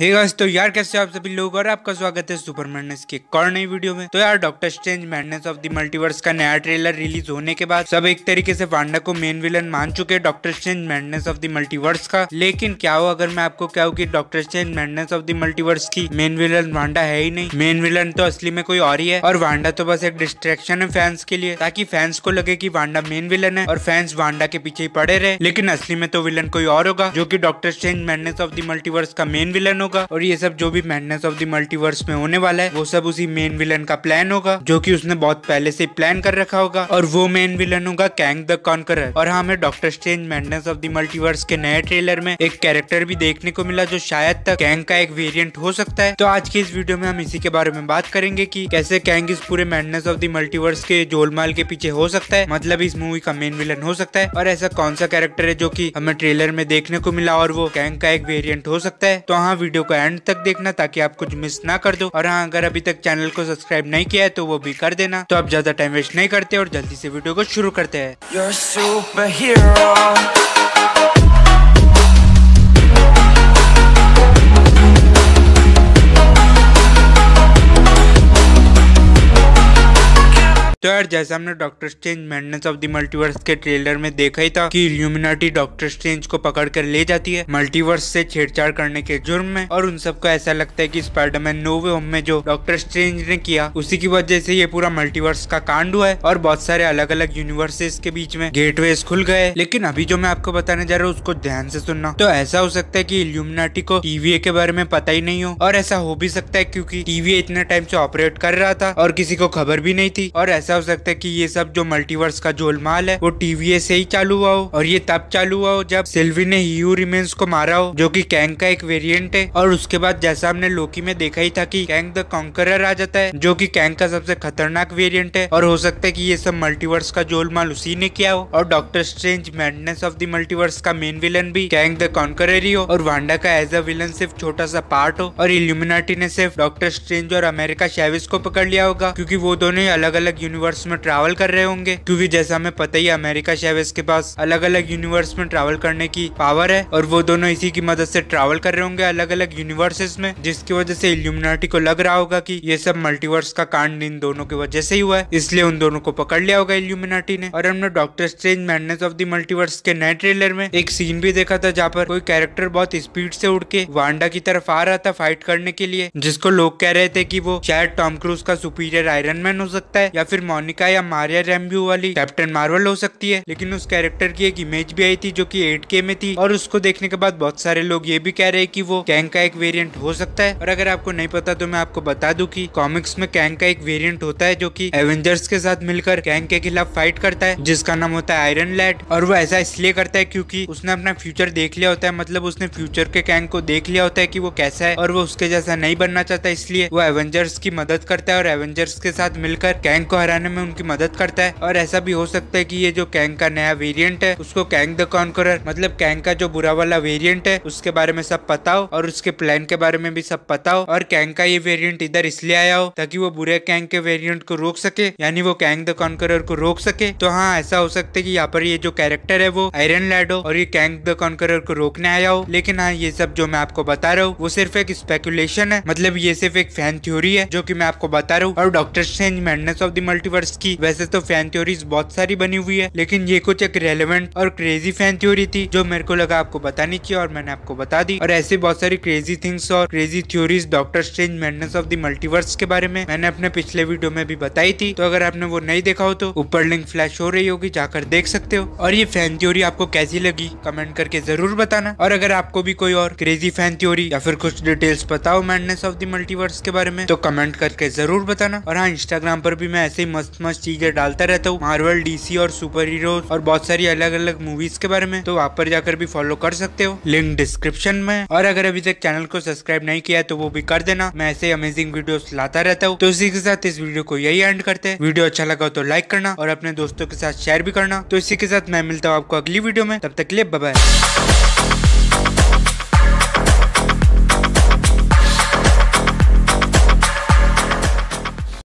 हे hey guys तो यार कैसे आप सभी लोग और आपका स्वागत है सुपर मैडनेस के एक और नई वीडियो में तो यार Doctor Strange madness of the multiverse का नया ट्रेलर रिलीज होने के बाद सब एक तरीके से वांडा को मेन विलन मान चुके हैं Doctor Strange madness of the multiverse का लेकिन क्या हो अगर मैं आपको क्या की Doctor Strange madness of the multiverse की मेन विलन वांडा है ही नहीं मेन विलन तो असली में कोई और ही है और वांडा तो बस एक डिस्ट्रेक्शन है फैंस के लिए ताकि फैंस को लगे की वांडा मेन विलन है और फैंस वांडा के पीछे ही पड़े रहे लेकिन असली में तो विलन कोई और होगा जो की Doctor Strange madness of the multiverse का मेन विलन प्लान होगा और ये सब जो भी मैडनेस ऑफ द मल्टीवर्स में होने वाला है वो सब उसी मेन विलन का प्लान होगा जो की उसने बहुत पहले से प्लान कर रखा होगा और वो मेन विलन होगा कैंग द कॉन्कर और हाँ, हमें Doctor Strange madness of the multiverse के नए ट्रेलर में एक कैरेक्टर भी देखने को मिला जो शायद तक कैंग का एक वेरियंट हो सकता है तो आज की इस वीडियो में हम इसी के बारे में बात करेंगे की कैसे कैंग इस पूरे मैडनेस ऑफ द मल्टीवर्स के जोलमाल के पीछे हो सकता है मतलब इस मूवी का मेन विलन हो सकता है और ऐसा कौन सा कैरेक्टर है जो की हमें ट्रेलर में देखने को मिला और वो कैंग का एक वेरियंट हो सकता है तो हाँ वीडियो को एंड तक देखना ताकि आप कुछ मिस ना कर दो और हाँ अगर अभी तक चैनल को सब्सक्राइब नहीं किया है तो वो भी कर देना तो आप ज्यादा टाइम वेस्ट नहीं करते और जल्दी से वीडियो को शुरू करते हैं तो यार जैसा हमने Doctor Strange madness of the multiverse के ट्रेलर में देखा ही था कि ल्यूमिनाटी डॉक्टर स्ट्रेंज को पकड़ कर ले जाती है मल्टीवर्स से छेड़छाड़ करने के जुर्म में और उन सबको ऐसा लगता है कि स्पाइडरमैन नोवे होम में जो डॉक्टर स्ट्रेंज ने किया उसी की वजह से ये पूरा मल्टीवर्स का कांड हुआ है और बहुत सारे अलग अलग यूनिवर्सेस के बीच में गेटवेज खुल गए लेकिन अभी जो मैं आपको बताने जा रहा हूँ उसको ध्यान से सुनना तो ऐसा हो सकता है की ल्यूमिनाटी को टीवीए के बारे में पता ही नहीं हो और ऐसा हो भी सकता है क्यूँकी टीवीए इतने टाइम से ऑपरेट कर रहा था और किसी को खबर भी नहीं थी और ऐसा ऐसा हो सकता है कि ये सब जो मल्टीवर्स का झोलमाल है वो टीवीए से ही चालू हुआ हो और ये तब चालू हुआ हो जब सिल्वी ने हीयू रिमेन्स को मारा हो जो कि कैंग का एक वेरिएंट है और उसके बाद जैसा हमने लोकी में देखा ही था कि कैंग द कॉन्करर आ जाता है जो कि कैंग का सबसे खतरनाक वेरियंट है और हो सकता है की ये सब मल्टीवर्स का जोलमाल उसी ने किया हो और Doctor Strange madness of the multiverse का मेन विलन भी कैंग द कॉन्करर ही हो और वांडा का एज अ विलन सिर्फ छोटा सा पार्ट हो और इल्यूमिनाटी ने सिर्फ डॉक्टर स्ट्रेंज और अमेरिका शेविस को पकड़ लिया होगा क्योंकि वो दोनों ही अलग अलग यूनिवर्स यूनिवर्स में ट्रैवल कर रहे होंगे क्योंकि जैसा हमें पता ही अमेरिका शेवेस के पास अलग अलग यूनिवर्स में ट्रैवल करने की पावर है और वो दोनों इसी की मदद से ट्रैवल कर रहे होंगे अलग अलग यूनिवर्सेस में जिसकी वजह से इल्यूमिनाटी को लग रहा होगा की ये सब मल्टीवर्स का कांड इन दोनों की वजह से ही हुआ है इसलिए उन दोनों को पकड़ लिया होगा इल्यूमिनाटी ने और हमने Doctor Strange madness of the multiverse के नए ट्रेलर में एक सीन भी देखा था जहाँ पर कोई कैरेक्टर बहुत स्पीड से उड़ के वांडा की तरफ आ रहा था फाइट करने के लिए जिसको लोग कह रहे थे कि वो शायद टॉम क्रूज का सुपीरियर आयरन मैन हो सकता है या फिर मोनिका या मारिया रेम्ब्यू वाली कैप्टन मार्वल हो सकती है लेकिन उस कैरेक्टर की एक इमेज भी आई थी जो कि 8K में थी और उसको देखने के बाद बहुत सारे लोग ये भी कह रहे हैं कि वो कैंग का एक वेरिएंट हो सकता है और अगर आपको नहीं पता तो मैं आपको बता दूं कि कॉमिक्स में कैंग का एक वेरियंट होता है जो की एवेंजर्स के साथ मिलकर कैंग के खिलाफ फाइट करता है जिसका नाम होता है आयरन लैड और वो ऐसा इसलिए करता है क्योंकि उसने अपना फ्यूचर देख लिया होता है मतलब उसने फ्यूचर के कैंग को देख लिया होता है कि वो कैसा है और वो उसके जैसा नहीं बनना चाहता इसलिए वो एवेंजर्स की मदद करता है और एवेंजर्स के साथ मिलकर कैंग को हराने बनाने में उनकी मदद करता है और ऐसा भी हो सकता है कि ये जो कैंग का नया वेरिएंट है उसको कैंग द कॉन्करर मतलब कैंग का जो बुरा वाला वेरिएंट है उसके बारे में सब पता हो और उसके प्लान के बारे में भी सब पता हो और कैंग का ये वेरिएंट इधर इसलिए आया हो ताकि वो बुरे कैंग के वेरियंट को रोक सके यानी वो कैंग द कॉन्करर को रोक सके तो हाँ ऐसा हो सकता है की यहाँ पर ये जो कैरेक्टर है वो आयरन लैडो और ये कैंग द कॉन्करर को रोकने आया हो लेकिन हाँ ये सब जो मैं आपको बता रहा हूँ वो सिर्फ एक स्पेकुलेशन है मतलब ये सिर्फ एक फैन थ्योरी है जो की मैं आपको बता रहा हूँ और doctor madness of the multiverse की वैसे तो फैन थ्योरीज बहुत सारी बनी हुई है लेकिन ये कुछ एक रेलिवेंट और क्रेजी फैन थ्योरी थी जो मेरे को लगा आपको बतानी चाहिए और मैंने आपको बता दी और ऐसी बहुत सारी क्रेजी थिंग्स और crazy theories Doctor Strange madness of the multiverse के बारे में मैंने अपने पिछले वीडियो में भी बताई थी तो अगर आपने वो नहीं देखा हो तो ऊपर लिंक फ्लैश हो रही होगी जाकर देख सकते हो और ये फैन थ्योरी आपको कैसी लगी कमेंट करके जरूर बताना और अगर आपको भी कोई और क्रेजी फैन थ्योरी या फिर कुछ डिटेल्स बताओ मैडनेस ऑफ द मल्टीवर्स के बारे में तो कमेंट करके जरूर बताना और हाँ इंस्टाग्राम पर भी मैं ऐसे ही मस्त मस्त चीजें डालता रहता हूँ मार्वल डीसी और सुपर हीरो और बहुत सारी अलग अलग मूवीज के बारे में तो वहाँ पर जाकर भी फॉलो कर सकते हो लिंक डिस्क्रिप्शन में और अगर अभी तक चैनल को सब्सक्राइब नहीं किया तो वो भी कर देना मैं ऐसे अमेजिंग वीडियो लाता रहता हूँ तो इसी के साथ इस वीडियो को यही एंड करते हैं वीडियो अच्छा लगा तो लाइक करना और अपने दोस्तों के साथ शेयर भी करना तो इसी के साथ मैं मिलता हूँ आपको अगली वीडियो में तब तक लिए बाय